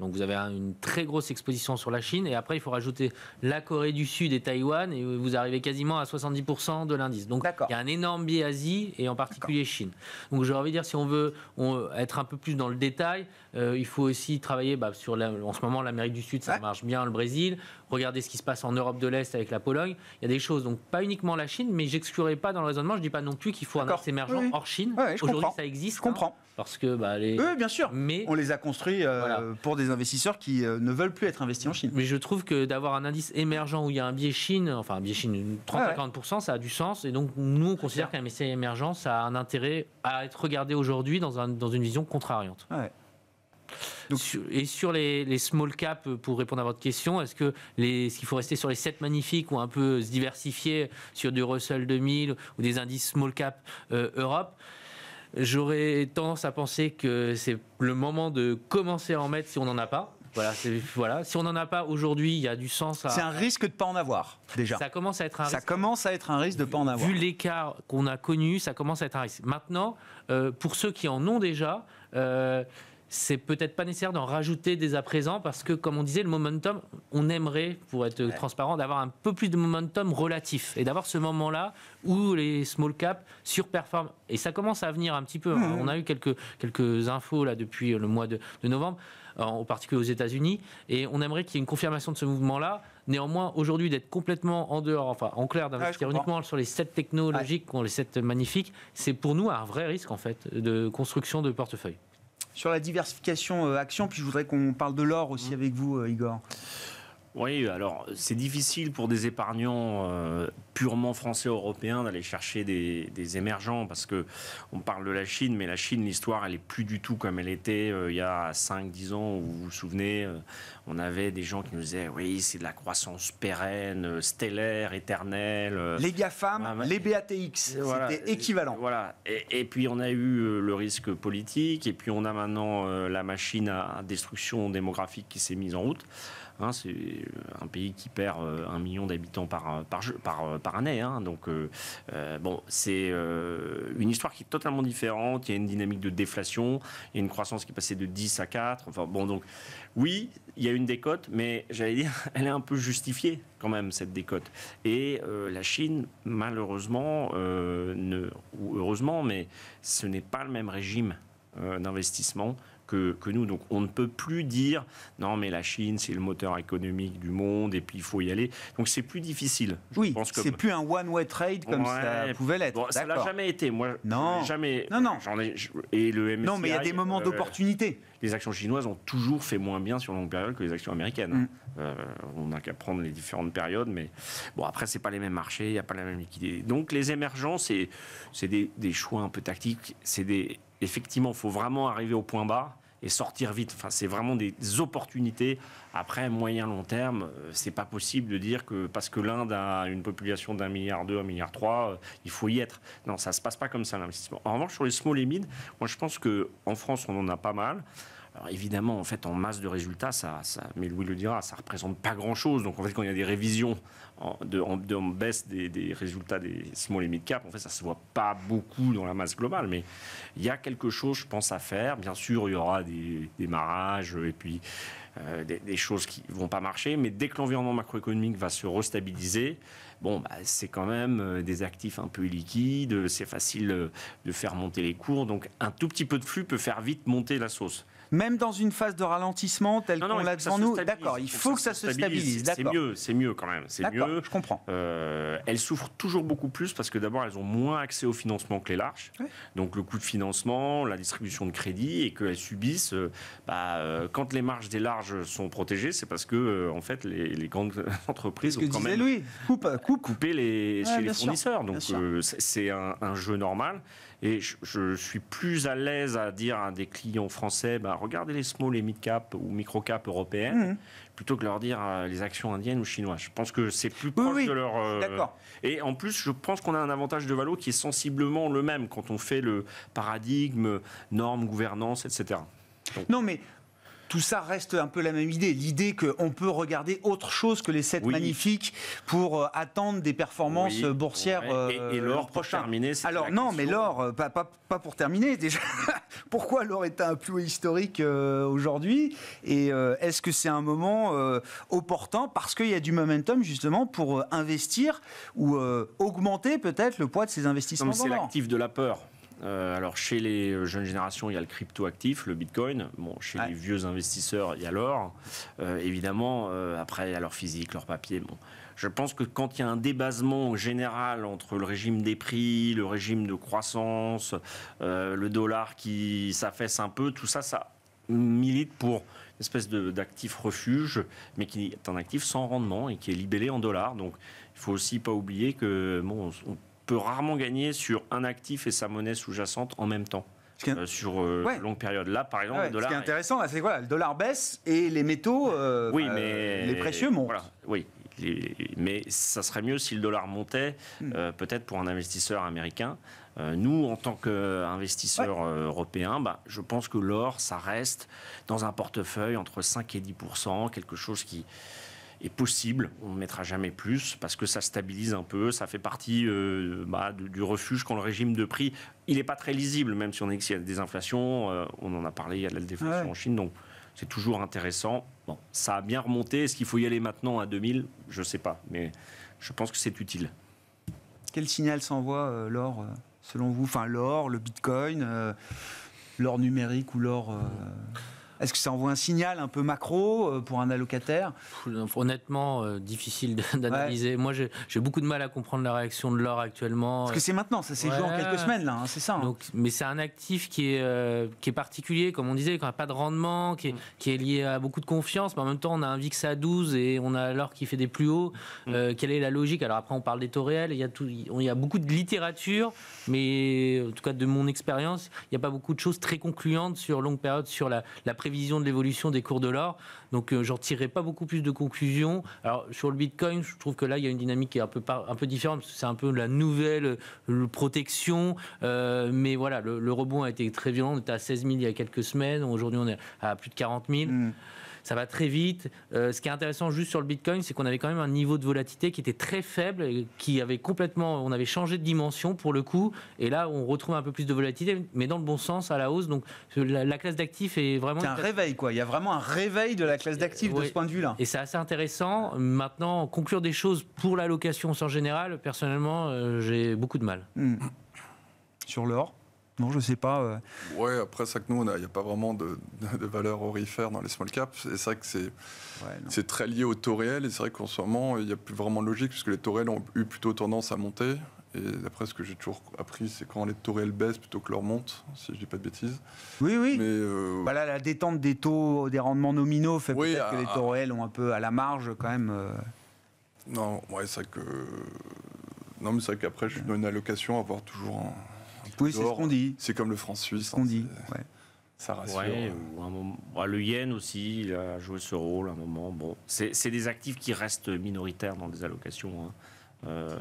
[SPEAKER 2] Donc, vous avez une très grosse exposition sur la Chine, et après, il faut rajouter la Corée du Sud et Taïwan, et vous arrivez quasiment à 70 de l'indice. Donc, il y a un énorme biais Asie, et en particulier Chine. Donc, j'ai envie de dire, si on veut euh, être un peu plus dans le détail. Euh, il faut aussi travailler bah, sur, en ce moment, l'Amérique du Sud, ça marche bien, le Brésil. Regardez ce qui se passe en Europe de l'Est avec la Pologne. Il y a des choses, donc pas uniquement la Chine, mais n'exclurais pas dans le raisonnement. Je dis pas non plus qu'il faut un axe émergent hors Chine. Aujourd'hui, ça existe. Je hein, comprends. parce que bah, les... Oui, bien sûr. Mais on les a construits euh, pour des investisseurs qui euh, ne veulent plus être investis en Chine. Mais je trouve que d'avoir un indice émergent où il y a un biais Chine, enfin un biais Chine 30 à 40%, ça a du sens. Et donc nous, on considère qu'un essai émergent, ça a un intérêt à être regardé aujourd'hui dans, une vision contrariante et sur les, small cap, euh, pour répondre à votre question, est-ce que les, qu'il faut rester sur les 7 magnifiques ou un peu euh, se diversifier sur du Russell 2000 ou des indices small cap euh, Europe J'aurais tendance à penser que c'est le moment de commencer à en mettre si on n'en a pas. Voilà, voilà. Si on n'en a pas aujourd'hui, il y a du sens à. C'est un risque de ne pas en avoir, déjà. Ça commence à être un risque. Ça commence à être un risque de ne pas en avoir. Vu l'écart qu'on a connu, ça commence à être un risque. Maintenant, pour ceux qui en ont déjà, c'est peut-être pas nécessaire d'en rajouter dès à présent parce que, comme on disait, le momentum, on aimerait, pour être transparent, d'avoir un peu plus de momentum relatif et d'avoir ce moment-là où les small caps surperforment. Et ça commence à venir un petit peu. Hein. Mmh. On a eu quelques, quelques infos là depuis le mois de, novembre, en particulier aux États-Unis, et on aimerait qu'il y ait une confirmation de ce mouvement-là. Néanmoins, aujourd'hui, d'être complètement en dehors, enfin en clair, d'investir uniquement sur les sept technologiques, les sept magnifiques, c'est pour nous un vrai risque en fait de construction de portefeuille
[SPEAKER 1] sur la diversification euh, action, puis je voudrais qu'on parle de l'or aussi mmh. avec vous, euh, Igor.
[SPEAKER 3] Oui, alors c'est difficile pour des épargnants euh, purement français européens d'aller chercher des, émergents parce que on parle de la Chine, mais la Chine, l'histoire, elle est plus du tout comme elle était euh, il y a 5-10 ans. vous vous souvenez, euh, on avait des gens qui nous disaient oui, c'est de la croissance pérenne, stellaire, éternelle. les GAFAM, les BATX, c'était équivalent. Voilà. et, puis on a eu le risque politique, et puis on a maintenant la machine à destruction démographique qui s'est mise en route. Hein, c'est un pays qui perd euh, un million d'habitants par, par, euh, année. Hein. donc, euh, c'est une histoire qui est totalement différente. Il y a une dynamique de déflation, il y a une croissance qui est passée de 10 à 4. bon, donc, oui, il y a une décote, mais j'allais dire, [laughs] elle est un peu justifiée quand même, cette décote. Et la Chine, malheureusement, heureusement, mais ce n'est pas le même régime d'investissement que, nous. Donc on ne peut plus dire non, mais la Chine, c'est le moteur économique du monde et puis il faut y aller. Donc c'est plus difficile. oui, parce que... c'est
[SPEAKER 1] plus un one-way trade comme ça pouvait l'être. ça l'a jamais été. Moi, non,
[SPEAKER 3] jamais. Non, non. J'en ai, et le MSCI, Non, mais il y a des moments euh, d'opportunité. Les actions chinoises ont toujours fait moins bien sur longue période que les actions américaines. Hein. Mm. Euh, on n'a qu'à prendre les différentes périodes, mais bon, après, c'est pas les mêmes marchés, il n'y a pas la même liquidité. Donc les émergents, c'est des, des choix un peu tactiques. C'est des effectivement, il faut vraiment arriver au point bas et sortir vite. Enfin, c'est vraiment des opportunités. Après, moyen long terme, euh, c'est pas possible de dire que parce que l'Inde a une population d'un milliard deux, un milliard trois, euh, il faut y être. Non, ça se passe pas comme ça l'investissement. En revanche, sur les small et mid, moi je pense que en France, on en a pas mal. Alors évidemment, en fait, en masse de résultats, ça, ça mais Louis le dira, ça représente pas grand-chose. Donc en fait, quand il y a des révisions de, baisse des, résultats des small et mid cap, en fait, ça se voit pas beaucoup dans la masse globale, mais il y a quelque chose, je pense, à faire. Bien sûr, il y aura des démarrages et puis euh, des, choses qui vont pas marcher, mais dès que l'environnement macroéconomique va se restabiliser, bon, bah, c'est quand même euh, des actifs un peu liquides, c'est facile euh, de faire monter les cours, donc un tout petit peu de flux peut faire vite monter la sauce même dans une phase de
[SPEAKER 1] ralentissement telle qu'on l'a devant nous. D'accord, il faut que ça, se stabilise. C'est mieux,
[SPEAKER 3] c'est mieux quand même. C'est mieux. Je comprends. Euh, elles souffrent toujours beaucoup plus parce que d'abord, elles ont moins accès au financement que les larges. Donc le coût de financement, la distribution de crédit et qu'elles subissent. Euh, bah, euh, quand les marges des larges sont protégées, c'est parce que en fait, les, grandes [laughs] entreprises ont quand même coupé les, chez les fournisseurs. Donc c'est un, un jeu normal. Et je, suis plus à l'aise à dire à des clients français, bah, regardez les small et mid cap ou micro cap européennes, mhm. plutôt que leur dire les actions indiennes ou chinoises. Je pense que c'est plus proche de leur. Euh, D'accord. Et en plus, je pense qu'on a un avantage de valo qui est sensiblement le même quand on fait le paradigme, normes, gouvernance, etc. Non, mais
[SPEAKER 1] tout ça reste un peu la même idée. L'idée qu'on peut regarder autre chose que les sept magnifiques pour euh, attendre des performances euh, boursières. et, et euh, l'or pour Alors non, mais l'or, pas, pas, pour terminer [laughs] déjà. Pourquoi l'or est un plus haut historique aujourd'hui Et est-ce que c'est un moment opportun parce qu'il y a du momentum justement pour investir ou augmenter peut-être le poids de ces investissements C'est l'actif
[SPEAKER 3] de la peur. Euh, alors chez les jeunes générations, il y a le crypto actif, le Bitcoin. Bon, chez les vieux investisseurs, il y a l'or. Euh, évidemment, euh, après, il y a leur physique, leur papier. Bon, je pense que quand il y a un débasement général entre le régime des prix, le régime de croissance, le dollar qui s'affaisse un peu, tout ça, ça milite pour une espèce d'actif refuge, mais qui est un actif sans rendement et qui est libellé en dollars. Donc, il faut aussi pas oublier que bon, rarement gagner sur un actif et sa monnaie sous-jacente en même temps. Euh, sur euh, longue période. Là, par exemple, le dollar. Ce qui est
[SPEAKER 1] intéressant, c'est quoi Le dollar baisse et les métaux, euh, oui, mais, les précieux montent.
[SPEAKER 3] oui, mais ça serait mieux si le dollar montait, hmm. peut-être pour un investisseur américain. nous, en tant qu'investisseurs européen européens, bah, je pense que l'or, ça reste dans un portefeuille entre 5 et 10 quelque chose qui est possible. On ne mettra jamais plus parce que ça stabilise un peu. Ça fait partie euh, bah, du, refuge quand le régime de prix, il n'est pas très lisible, même si on est y a des inflations. Euh, on en a parlé, il y a de la déflation en Chine. Donc, c'est toujours intéressant. Bon, ça a bien remonté. Est-ce qu'il faut y aller maintenant à 2000 Je ne sais pas. Mais je pense que c'est utile.
[SPEAKER 1] Quel signal s'envoie euh, l'or, selon vous Enfin, l'or, le bitcoin, l'or numérique ou l'or. Est-ce que ça envoie un
[SPEAKER 2] signal un peu macro euh, pour un allocataire Honnêtement, euh, difficile d'analyser. Moi, j'ai beaucoup de mal à comprendre la réaction de l'or actuellement. Parce que c'est maintenant, ça s'est joué en quelques semaines, là, hein, c'est ça. Hein. Donc, mais c'est un actif qui est, euh, qui est particulier, comme on disait, qui n'a pas de rendement, qui est, qui est, lié à beaucoup de confiance, mais en même temps, on a un VIX à 12 et on a l'or qui fait des plus hauts. Mm. quelle est la logique Alors après, on parle des taux réels, il y, a tout, il y a beaucoup de littérature, mais en tout cas, de mon expérience, il n'y a pas beaucoup de choses très concluantes sur longue période, sur la, la prévision vision de l'évolution des cours de l'or. Donc, je euh, j'en tirerai pas beaucoup plus de conclusions. Alors, sur le Bitcoin, je trouve que là, il y a une dynamique qui est un peu, un peu différente. C'est un peu la nouvelle euh, protection. Euh, mais voilà, le, rebond a été très violent. On était à 16 000 il y a quelques semaines. Aujourd'hui, on est à plus de 40 000 ça va très vite. Euh, ce qui est intéressant juste sur le Bitcoin, c'est qu'on avait quand même un niveau de volatilité qui était très faible, qui avait complètement, on avait changé de dimension pour le coup, et là on retrouve un peu plus de volatilité, mais dans le bon sens, à la hausse. Donc la, classe d'actifs est vraiment. C'est un réveil quoi. Il y a vraiment un réveil de la classe euh, d'actifs de ce point de vue-là. Et c'est assez intéressant. Maintenant, conclure des choses pour l'allocation en général, personnellement, euh, j'ai beaucoup de mal. Hmm. Sur l'or non, je ne sais pas. Oui, euh.
[SPEAKER 4] Ouais, après, ça que nous, il n'y a, pas vraiment [laughs] de, valeur orifère dans les small caps. c'est vrai que c'est très lié au taux réel. Et c'est vrai qu'en ce moment, il n'y a plus vraiment de logique, puisque les taux réels ont eu plutôt tendance à monter. Et d'après ce que j'ai toujours appris, c'est quand les taux réels
[SPEAKER 1] baissent plutôt que leur montent, si je ne dis pas de bêtises. Oui, oui. Mais voilà, euh, bah la détente des taux, des rendements nominaux fait peut-être que les ah, ah. taux réels ont un peu à la marge quand même. Euh. Non,
[SPEAKER 4] ouais, c'est que. Non, mais c'est qu'après, je donne une allocation à avoir toujours un oui, c'est ce qu'on
[SPEAKER 3] dit. C'est comme le franc suisse. Hein, qu'on
[SPEAKER 4] dit. Ouais. Ça rassure. Euh.
[SPEAKER 3] un moment... Bah, le yen aussi, il a joué ce rôle à un moment. Bon, c'est des actifs qui restent minoritaires dans des allocations. Hein. Euh,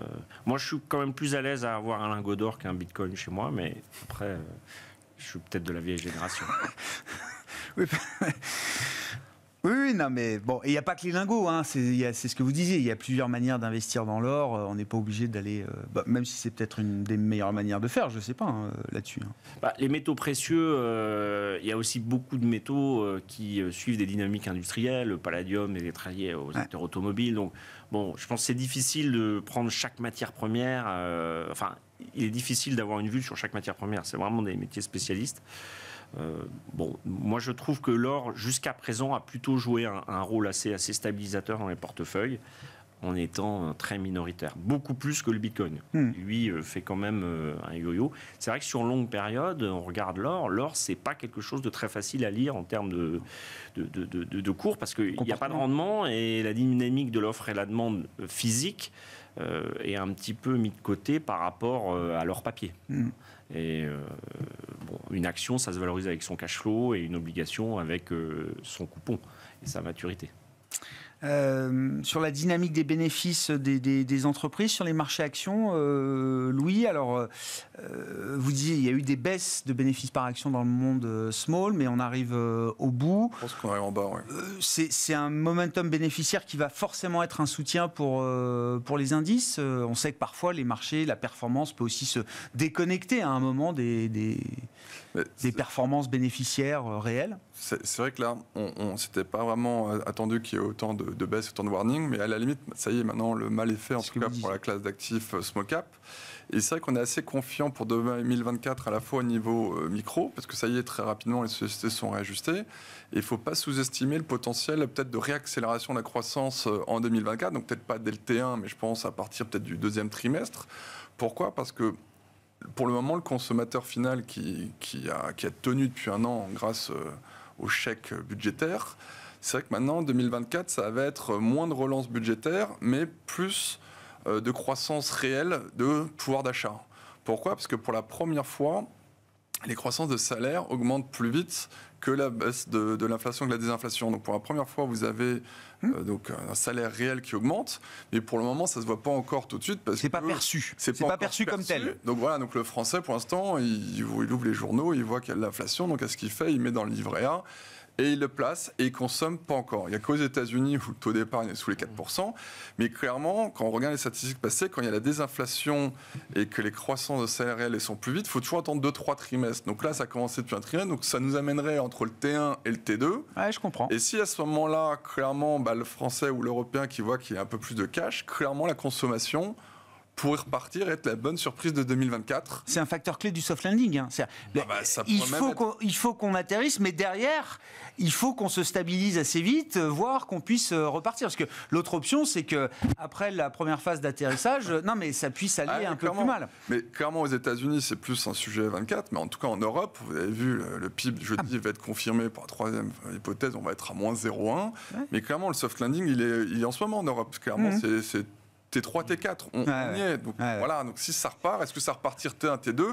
[SPEAKER 3] moi, je suis quand même plus à l'aise à avoir un lingot d'or qu'un bitcoin chez moi, mais après, euh, je suis peut-être de la vieille génération.
[SPEAKER 1] [laughs] oui, [laughs] Oui, non, mais bon, il n'y a pas que les lingots, hein, c'est ce que vous disiez, il y a plusieurs manières d'investir dans l'or, euh, on n'est pas obligé d'aller, euh, bah, même si c'est peut-être une des meilleures manières de faire, je ne sais pas, hein, euh, là-dessus. Hein.
[SPEAKER 3] Bah, les métaux précieux, il y a aussi beaucoup de métaux qui suivent des dynamiques industrielles, le palladium est lié aux secteur automobiles, automobile, donc bon, je pense que c'est difficile de prendre chaque matière première, enfin, il est difficile d'avoir une vue sur chaque matière première, c'est vraiment des métiers spécialistes. Euh, bon, moi je trouve que l'or jusqu'à présent a plutôt joué un, un, rôle assez, assez stabilisateur dans les portefeuilles en étant euh, très minoritaire, beaucoup plus que le Bitcoin. Hmm. Lui euh, fait quand même euh, un yo-yo. C'est vrai que sur longue période, on regarde l'or. L'or, c'est pas quelque chose de très facile à lire en termes de, de, cours parce qu'il n'y a pas de rendement et la dynamique de l'offre et la demande physique est un petit peu mis de côté par rapport à l'or papier. Hmm. Et une action, ça se valorise avec son cash flow et une obligation avec son coupon et sa maturité.
[SPEAKER 1] Euh, sur la dynamique des bénéfices des, entreprises sur les marchés actions, euh, Louis, alors euh, vous disiez il y a eu des baisses de bénéfices par action dans le monde small, mais on arrive au bout. Je pense qu'on arrive en bas. C'est un momentum bénéficiaire qui va forcément être un soutien pour, pour les indices. on sait que parfois les marchés, la performance peut aussi se déconnecter à un moment des des performances bénéficiaires euh, réelles
[SPEAKER 4] C'est vrai que
[SPEAKER 1] là, on,
[SPEAKER 4] ne s'était pas vraiment euh, attendu qu'il y ait autant de, de baisse, autant de warning, mais à la limite, ça y est, maintenant le mal est fait, en tout cas pour la classe d'actifs euh, small cap. Et c'est vrai qu'on est assez confiant pour 2024 à la fois au niveau micro, parce que ça y est, très rapidement, les sociétés sont réajustées. Et il ne faut pas sous-estimer le potentiel peut-être de réaccélération de la croissance en 2024, donc peut-être pas dès le T1, mais je pense à partir peut-être du deuxième trimestre. Pourquoi Parce que pour le moment, le consommateur final qui, a, tenu depuis un an grâce euh, au chèque budgétaire, c'est vrai que maintenant, 2024, ça va être moins de relance budgétaire, mais plus euh, de croissance réelle de pouvoir d'achat. Pourquoi Parce que pour la première fois, les croissances de salaire augmentent plus vite que la baisse de, l'inflation que la désinflation. Donc pour la première fois, vous avez hmm. euh, donc un salaire réel qui augmente, mais pour le moment, ça se voit pas encore tout de suite parce c'est pas perçu. C'est pas, perçu, comme tel. Donc voilà, donc le français pour l'instant, il, ouvre les journaux, il voit qu'il y a de l'inflation, donc quest ce qu'il fait, il met dans le livret A et ils le placent et ils consomment pas encore. Il n'y a qu'aux États-Unis où le taux d'épargne est sous les 4%, mais clairement, quand on regarde les statistiques passées, quand il y a la désinflation et que les croissances de CRL les sont plus vite, il faut toujours attendre 2-3 trimestres. Donc là, ça a commencé depuis un trimestre, donc ça nous amènerait entre le T1 et le T2. je comprends. Et si à ce moment-là, clairement, bah, le français ou l'européen qui voit qu'il y a un peu plus de cash, clairement, la consommation pour repartir être la bonne surprise de 2024.
[SPEAKER 1] C'est un facteur clé du soft landing. Hein. Ah bah, il, faut il, faut qu'on atterrisse, mais derrière, il faut qu'on se stabilise assez vite, euh, voire qu'on puisse euh, repartir. Parce que l'autre option, c'est que après la première phase d'atterrissage, euh, non, mais ça puisse aller ah un peu plus mal.
[SPEAKER 4] Mais clairement, aux États-Unis, c'est plus un sujet 24, mais en tout cas en Europe, vous avez vu, le, PIB jeudi ah va être confirmé par la troisième hypothèse, on va être à moins 0,1. Mais clairement, le soft landing, il est, il est en ce moment en Europe. Clairement, mhm. c'est T3, T4. On, y est. Donc, voilà. Donc si ça repart, est-ce que ça repartir T1, T2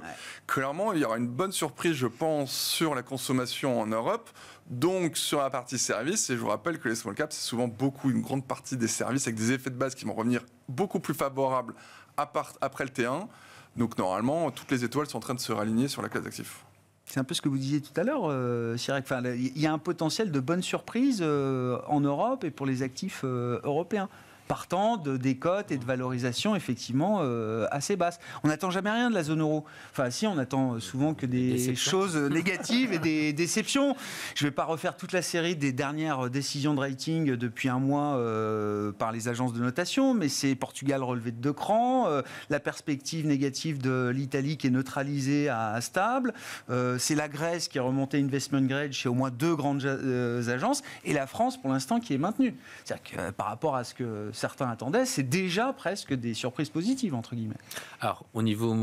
[SPEAKER 4] Clairement, il y aura une bonne surprise, je pense, sur la consommation en Europe. Donc sur la partie service, et je vous rappelle que les small caps, c'est souvent beaucoup une grande partie des services avec des effets de base qui vont revenir beaucoup plus favorables après le T1. Donc normalement, toutes les étoiles sont en train de se raligner sur la classe d'actifs.
[SPEAKER 1] C'est un peu ce que vous disiez tout à l'heure, euh, Cyril. il y a un potentiel de bonne surprise euh, en Europe et pour les actifs euh, européens partant de des cotes et de valorisation effectivement euh, assez basses. On n'attend jamais rien de la zone euro. Enfin, si, on attend souvent que des, choses négatives et des [laughs] déceptions. Je ne vais pas refaire toute la série des dernières décisions de rating depuis un mois euh, par les agences de notation, mais c'est Portugal relevé de deux crans, euh, la perspective négative de l'Italie qui est neutralisée à, à stable, c'est la Grèce qui est remontée investment grade chez au moins deux grandes agences, et la France pour l'instant qui est maintenue. C'est-à-dire que par rapport à ce que certains attendaient, c'est déjà
[SPEAKER 2] presque des surprises positives, entre guillemets. Alors, au niveau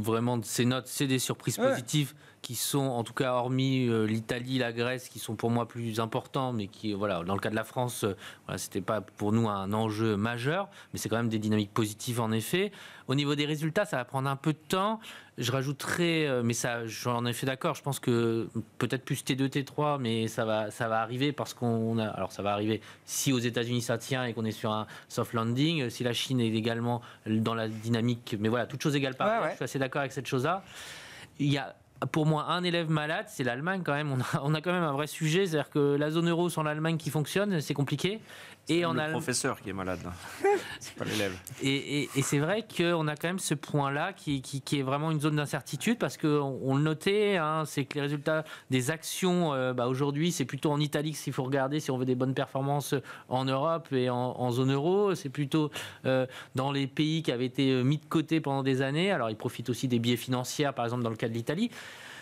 [SPEAKER 2] vraiment de ces notes, c'est des surprises positives qui sont, en tout cas hormis euh, l'Italie, la Grèce, qui sont pour moi plus importants, mais qui, voilà, dans le cas de la France, euh, voilà, c'était pas pour nous un enjeu majeur, mais c'est quand même des dynamiques positives en effet. Au niveau des résultats, ça va prendre un peu de temps. Je rajouterai, euh, mais ça, j'en ai fait d'accord. Je pense que peut-être plus T2, T3, mais ça va, ça va arriver parce qu'on a. Alors, ça va arriver si aux États-Unis ça tient et qu'on est sur un soft landing, si la Chine est également dans la dynamique. Mais voilà, toutes chose égale par ouais, Je suis assez d'accord avec cette chose-là. Il y a pour moi, un élève malade, c'est l'Allemagne quand même. On a, quand même un vrai sujet. C'est-à-dire que la zone euro sans l'Allemagne qui fonctionne, c'est compliqué. Et on le professeur qui est malade, [laughs] c'est pas l'élève. Et, c'est vrai qu'on a quand même ce point-là qui, est vraiment une zone d'incertitude parce qu'on on le notait, hein, c'est que les résultats des actions, euh, bah, aujourd'hui, c'est plutôt en Italie s'il faut regarder si on veut des bonnes performances en Europe et en, zone euro. C'est plutôt euh, dans les pays qui avaient été euh, mis de côté pendant des années. Alors, ils profitent aussi des billets financiers, par exemple, dans le cas de l'Italie.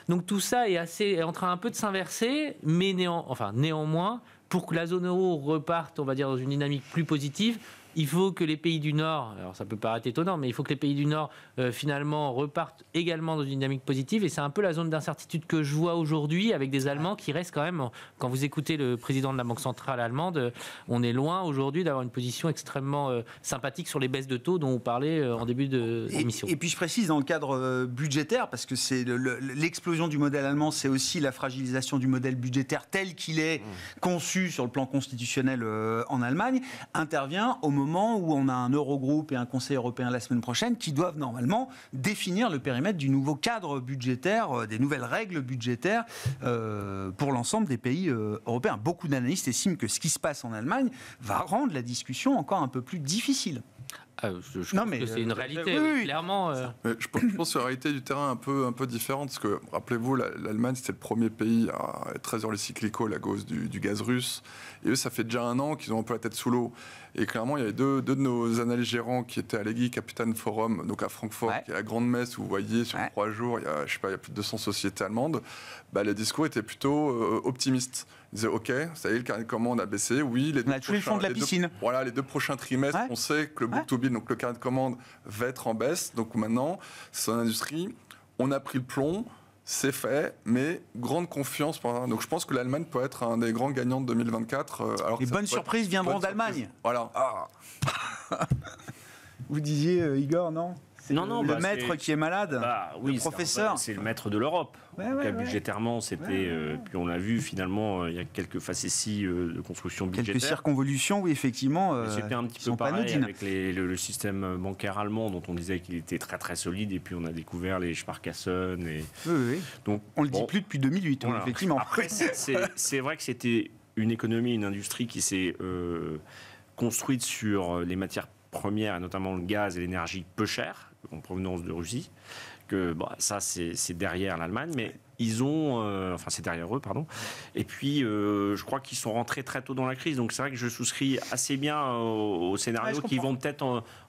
[SPEAKER 2] Donc, tout ça est, assez, en train un peu de s'inverser, mais néan... enfin, néanmoins, pour que la zone euro reparte, on va dire, dans une dynamique plus positive, il faut que les pays du Nord, alors ça peut paraître étonnant, mais il faut que les pays du Nord euh, finalement repartent également dans une dynamique positive. Et c'est un peu la zone d'incertitude que je vois aujourd'hui avec des Allemands qui restent quand même, quand vous écoutez le président de la Banque centrale allemande, euh, on est loin aujourd'hui d'avoir une position extrêmement euh, sympathique sur les baisses de taux dont vous parlez en début de l'émission. Et,
[SPEAKER 1] puis je précise dans le cadre budgétaire, parce que c'est l'explosion du modèle allemand, c'est aussi la fragilisation du modèle budgétaire tel qu'il est mmh. conçu sur le plan constitutionnel en Allemagne, intervient au moment où on a un Eurogroupe et un Conseil européen la semaine prochaine qui doivent normalement définir le périmètre du nouveau cadre budgétaire, euh, des nouvelles règles budgétaires euh, pour l'ensemble des pays euh, européens. Beaucoup d'analystes estiment que ce qui se passe en Allemagne va rendre la discussion encore un peu plus difficile. Ah, je,
[SPEAKER 4] non, pense mais que c'est une euh, réalité,
[SPEAKER 2] clairement. Euh.
[SPEAKER 4] je, pense que la réalité du terrain est un peu, un peu différente, parce que, rappelez-vous, l'Allemagne, c'était le premier pays à être très les cyclicaux, la gauche du, gaz russe. Et eux, ça fait déjà un an qu'ils ont un peu la tête sous l'eau. Et clairement, il y avait deux, de nos analystes gérants qui étaient à l'EGI Capitan Forum, donc à Francfort, et qui est grande messe où vous voyez, sur trois jours, il y, a, je sais pas, il y a plus de 200 sociétés allemandes. Bah, les discours étaient plutôt euh, optimiste disait OK, ça y est, le carnet de commandes a baissé. Oui, les prochains, de la piscine. voilà, les deux prochains trimestres, on sait que le book to bill, donc le carnet de commandes, va être en baisse. Donc maintenant, c'est une industrie, on a pris le plomb. C'est fait, mais grande confiance. Pour... Donc je pense que l'Allemagne peut être un des grands gagnants de
[SPEAKER 1] 2024. Euh, alors Les bonnes surprises viendront d'Allemagne. Voilà. Vous disiez, euh, Igor, non
[SPEAKER 3] non, le, non, bah, maître qui est malade, bah, le professeur. C'est le maître de l'Europe. budgétairement, c'était. Euh, puis on l'a vu finalement, euh, il y a quelques facéties euh, de construction budgétaire. Quelques
[SPEAKER 1] circonvolutions, oui, effectivement. Euh, c'était un petit peu pareil avec
[SPEAKER 3] le, système bancaire allemand dont on disait qu'il était très très solide et puis on a découvert les Sparkassen. Et... Donc,
[SPEAKER 1] on ne le dit plus depuis 2008, hein, effectivement. Après,
[SPEAKER 3] c'est vrai que c'était une économie, une industrie qui s'est construite sur les matières premières, et notamment le gaz et l'énergie, peu chères en provenance de Russie. Que bah, ça, c'est derrière l'Allemagne, mais ils ont, euh, enfin c'est derrière eux, pardon. Et puis, euh, je crois qu'ils sont rentrés très tôt dans la crise. Donc c'est vrai que je souscris assez bien au, scénario qu'ils vont peut-être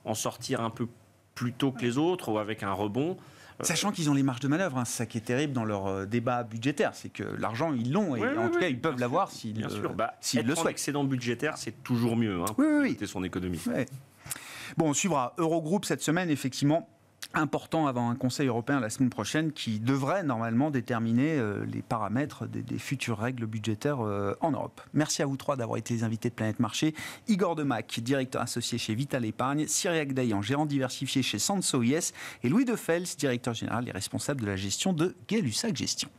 [SPEAKER 3] en, sortir un peu plus tôt que les autres ou avec un rebond. Euh, Sachant qu'ils ont les marges de manœuvre, hein, c'est ça qui est
[SPEAKER 1] terrible dans leur débat budgétaire, c'est que l'argent ils l'ont et en tout cas ils peuvent l'avoir s'ils euh, le bah, souhaitent. Excédent budgétaire, c'est toujours mieux hein, pour oui, son économie. Bon, on suivra Eurogroupe cette semaine, effectivement important avant un Conseil européen la semaine prochaine qui devrait normalement déterminer euh, les paramètres des, futures règles budgétaires euh, en Europe. Merci à vous trois d'avoir été les invités de Planète Marché. Igor Demac, directeur associé chez Vital Épargne, Cyriac Dayan, gérant diversifié chez Sanso et Louis De Fels, directeur général et responsable de la gestion de gay Gestion.